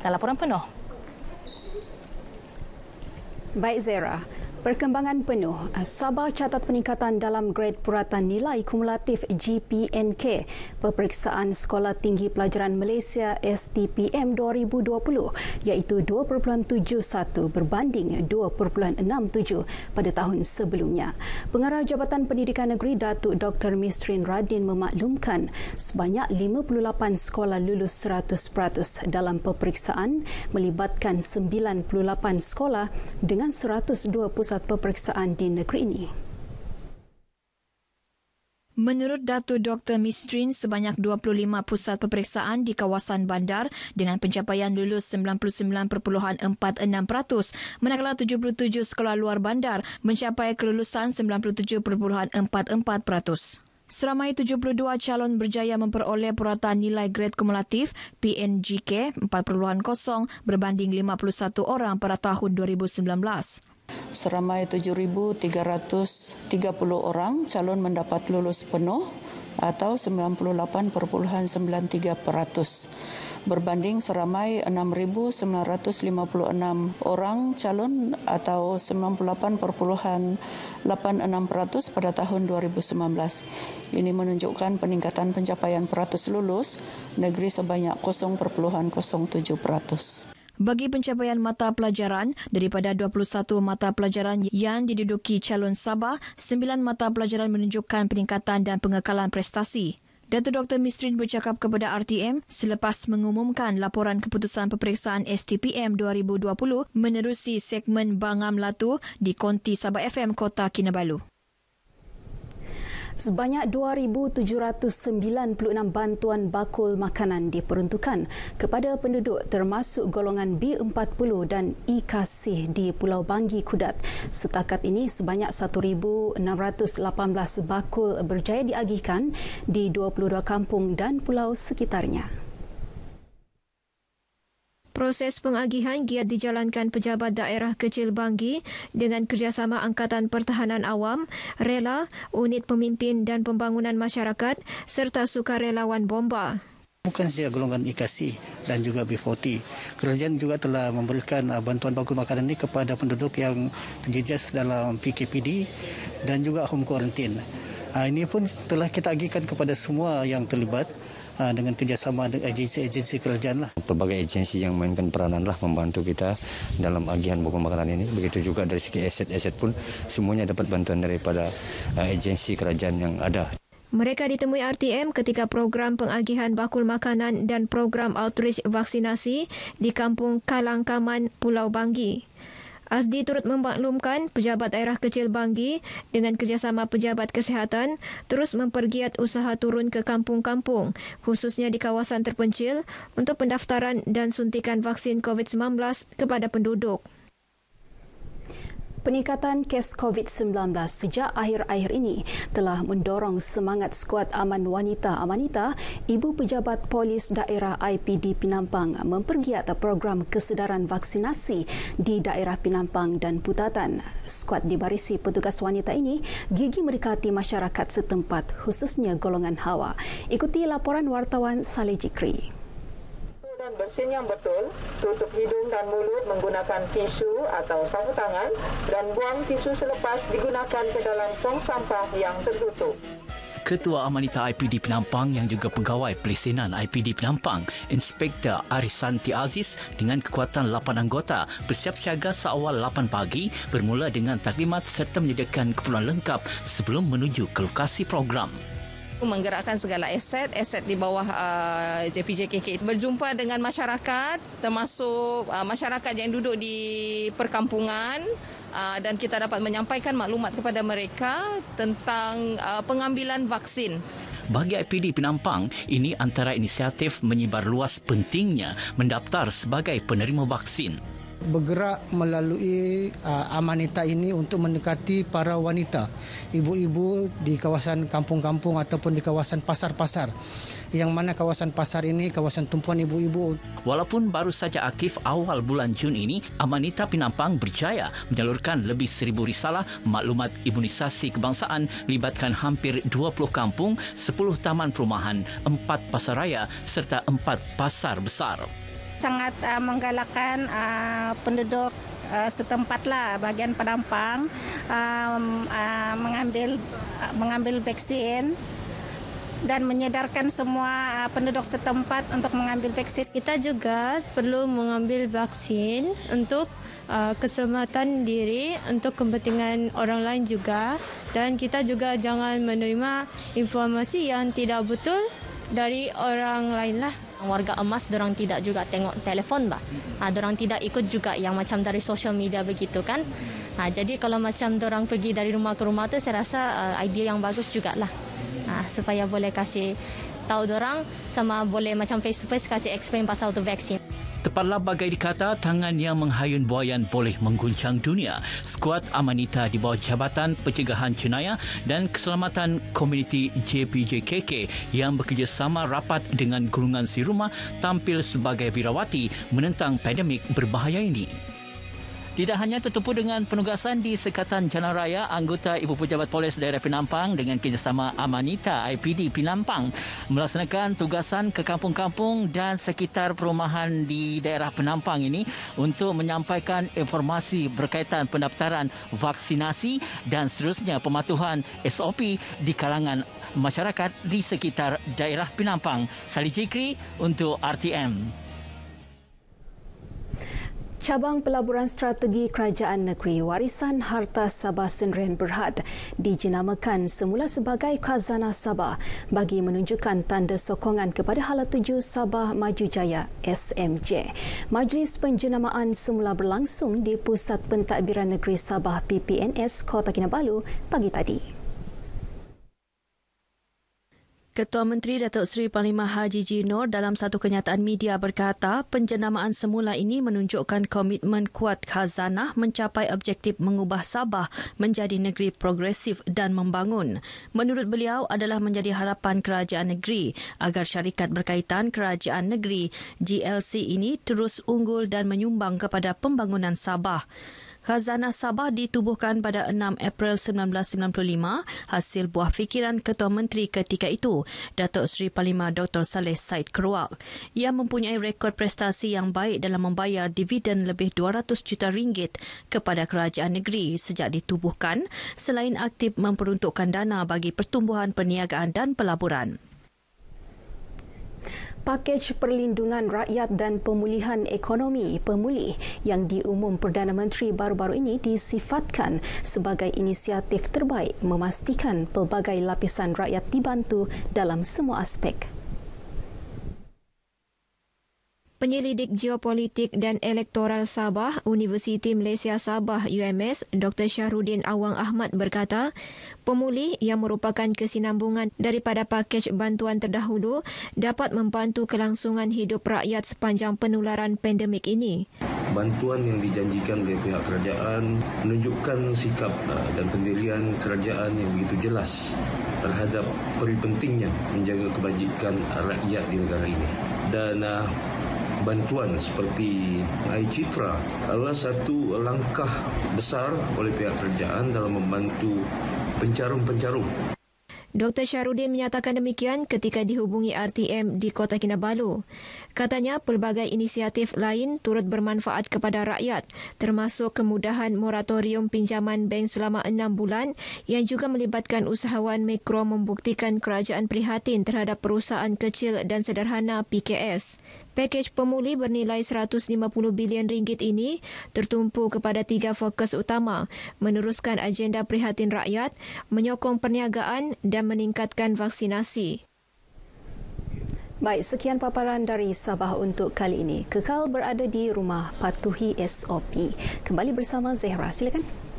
menyatakan laporan penuh. Baik Zera, Perkembangan penuh, uh, Sabah catat peningkatan dalam grade puratan nilai kumulatif GPNK, peperiksaan Sekolah Tinggi Pelajaran Malaysia STPM 2020 iaitu 2.71 berbanding 2.67 pada tahun sebelumnya. Pengarah Jabatan Pendidikan Negeri Datuk Dr. Misrin Radin memaklumkan sebanyak 58 sekolah lulus 100% dalam peperiksaan melibatkan 98 sekolah dengan 120 pusat peperiksaan di negeri ini. Menurut Datu Dr. Mistrin, sebanyak 25 pusat peperiksaan di kawasan bandar dengan pencapaian lulus 99.46%, manakala 77 sekolah luar bandar mencapai kelulusan 97.44%. Seramai 72 calon berjaya memperoleh purata nilai grade kumulatif PNGK 4.0 berbanding 51 orang pada tahun 2019. seramai 7.330 orang calon mendapat lulus penuh atau 98.93 peratus berbanding seramai 6.956 orang calon atau 98.86 peratus pada tahun 2019. Ini menunjukkan peningkatan pencapaian peratus lulus negeri sebanyak 0.07 peratus. Bagi pencapaian mata pelajaran, daripada 21 mata pelajaran yang diduduki calon Sabah, 9 mata pelajaran menunjukkan peningkatan dan pengekalan prestasi. Datuk Dr. Mistrin bercakap kepada RTM selepas mengumumkan laporan keputusan peperiksaan STPM 2020 menerusi segmen Bangam Latu di Konti Sabah FM Kota Kinabalu. Sebanyak 2,796 bantuan bakul makanan diperuntukkan kepada penduduk termasuk golongan B40 dan E di Pulau Banggi Kudat. Setakat ini sebanyak 1,618 bakul berjaya diagihkan di 22 kampung dan pulau sekitarnya proses pengagihan giat dijalankan pejabat daerah kecil Bangi dengan kerjasama Angkatan Pertahanan Awam, Rela, Unit Pemimpin dan Pembangunan Masyarakat serta Sukarelawan Bomba. Bukan saja golongan IKC e dan juga B40. Kerajaan juga telah memberikan uh, bantuan bakul makanan ini kepada penduduk yang terjejas dalam PKPD dan juga home quarantine. Uh, ini pun telah kita agihkan kepada semua yang terlibat Ah, dengan kerjasama dengan agensi-agensi kerajaan lah. Pelbagai agensi yang mainkan peranan lah membantu kita dalam agihan buku makanan ini. Begitu juga dari segi aset-aset pun semuanya dapat bantuan daripada ah, agensi kerajaan yang ada. Mereka ditemui RTM ketika program pengagihan bakul makanan dan program outreach vaksinasi di Kampung Kalangkaman, Pulau Banggi. Azdi turut memaklumkan pejabat daerah kecil Bangi dengan kerjasama pejabat kesihatan terus mempergiat usaha turun ke kampung-kampung khususnya di kawasan terpencil untuk pendaftaran dan suntikan vaksin COVID-19 kepada penduduk. Peningkatan kes COVID-19 sejak akhir-akhir ini telah mendorong semangat skuad aman wanita Amanita, ibu pejabat polis daerah IPD Pinampang mempergiat program kesedaran vaksinasi di daerah Pinampang dan Putatan. Skuad dibarisi petugas wanita ini gigi mendekati masyarakat setempat khususnya golongan hawa. Ikuti laporan wartawan Saleh Jikri bersin yang betul, tutup hidung dan mulut menggunakan tisu atau sapu tangan dan buang tisu selepas digunakan ke dalam tong sampah yang tertutup. Ketua Amanita IPD Penampang yang juga pegawai pelesenan IPD Penampang, Inspektor Arisanti Aziz dengan kekuatan 8 anggota bersiap siaga seawal 8 pagi bermula dengan taklimat serta menyediakan keperluan lengkap sebelum menuju ke lokasi program menggerakkan segala aset, aset di bawah uh, JPJKK itu berjumpa dengan masyarakat termasuk uh, masyarakat yang duduk di perkampungan uh, dan kita dapat menyampaikan maklumat kepada mereka tentang pengambilan vaksin. Bagi IPD Penampang, ini antara inisiatif menyebar luas pentingnya mendaftar sebagai penerima vaksin bergerak melalui uh, amanita ini untuk mendekati para wanita, ibu-ibu di kawasan kampung-kampung ataupun di kawasan pasar-pasar. Yang mana kawasan pasar ini kawasan tumpuan ibu-ibu. Walaupun baru saja aktif awal bulan Jun ini, Amanita Pinampang berjaya menyalurkan lebih seribu risalah maklumat imunisasi kebangsaan libatkan hampir 20 kampung, 10 taman perumahan, 4 pasaraya serta 4 pasar besar sangat uh, menggalakkan uh, penduduk uh, setempat lah, bagian Padampang uh, uh, mengambil uh, mengambil vaksin dan menyedarkan semua uh, penduduk setempat untuk mengambil vaksin. Kita juga perlu mengambil vaksin untuk keselamatan diri, untuk kepentingan orang lain juga dan kita juga jangan menerima informasi yang tidak betul dari orang lainlah warga emas orang tidak juga tengok telefon bah. Ha, dorang tidak ikut juga yang macam dari social media begitu kan. Ha, jadi kalau macam orang pergi dari rumah ke rumah tu saya rasa uh, idea yang bagus jugalah. Ha, supaya boleh kasih tahu orang sama boleh macam face to face kasih explain pasal tu vaksin. Tepatlah bagai dikata, tangan yang menghayun buayan boleh mengguncang dunia. Skuad Amanita di bawah Jabatan Pencegahan Cenaya dan Keselamatan Komuniti JPJKK yang bekerjasama rapat dengan gulungan si rumah tampil sebagai birawati menentang pandemik berbahaya ini. Tidak hanya tertumpu dengan penugasan di Sekatan Jalan Raya, anggota Ibu Pejabat Polis Daerah Pinampang dengan kerjasama Amanita IPD Pinampang melaksanakan tugasan ke kampung-kampung dan sekitar perumahan di daerah Pinampang ini untuk menyampaikan informasi berkaitan pendaftaran vaksinasi dan seterusnya pematuhan SOP di kalangan masyarakat di sekitar daerah Pinampang. Salih Jikri untuk RTM. Cabang Pelaburan Strategi Kerajaan Negeri Warisan Harta Sabah Senren Berhad dijenamakan semula sebagai Khazanah Sabah bagi menunjukkan tanda sokongan kepada Hala Tuju Sabah Maju Jaya SMJ. Majlis penjenamaan semula berlangsung di Pusat Pentadbiran Negeri Sabah PPNS Kota Kinabalu pagi tadi. Ketua Menteri Datuk Seri Panglima Haji Jinor dalam satu kenyataan media berkata penjenamaan semula ini menunjukkan komitmen kuat khazanah mencapai objektif mengubah Sabah menjadi negeri progresif dan membangun. Menurut beliau adalah menjadi harapan kerajaan negeri agar syarikat berkaitan kerajaan negeri GLC ini terus unggul dan menyumbang kepada pembangunan Sabah. Khazanah Sabah ditubuhkan pada 6 April 1995 hasil buah fikiran Ketua Menteri ketika itu, Datuk Seri Palima Dr. Saleh Said Keruak. Ia mempunyai rekod prestasi yang baik dalam membayar dividen lebih 200 juta ringgit kepada kerajaan negeri sejak ditubuhkan selain aktif memperuntukkan dana bagi pertumbuhan perniagaan dan pelaburan. Pakej Perlindungan Rakyat dan Pemulihan Ekonomi Pemulih yang diumum Perdana Menteri baru-baru ini disifatkan sebagai inisiatif terbaik memastikan pelbagai lapisan rakyat dibantu dalam semua aspek. Penyelidik Geopolitik dan Elektoral Sabah, Universiti Malaysia Sabah UMS, Dr. Syahrudin Awang Ahmad berkata, pemulih yang merupakan kesinambungan daripada pakej bantuan terdahulu dapat membantu kelangsungan hidup rakyat sepanjang penularan pandemik ini. Bantuan yang dijanjikan oleh pihak kerajaan menunjukkan sikap uh, dan pendirian kerajaan yang begitu jelas terhadap peri pentingnya menjaga kebajikan rakyat di negara ini. Dan uh, bantuan seperti Air Citra adalah satu langkah besar oleh pihak kerajaan dalam membantu pencarum-pencarum. Dr. Syarudin menyatakan demikian ketika dihubungi RTM di Kota Kinabalu. Katanya pelbagai inisiatif lain turut bermanfaat kepada rakyat, termasuk kemudahan moratorium pinjaman bank selama enam bulan yang juga melibatkan usahawan mikro membuktikan kerajaan prihatin terhadap perusahaan kecil dan sederhana PKS. Pakej pemulih bernilai 150 bilion ringgit ini tertumpu kepada tiga fokus utama, meneruskan agenda prihatin rakyat, menyokong perniagaan dan meningkatkan vaksinasi. Baik, sekian paparan dari Sabah untuk kali ini. Kekal berada di rumah, patuhi SOP. Kembali bersama Zehra, silakan.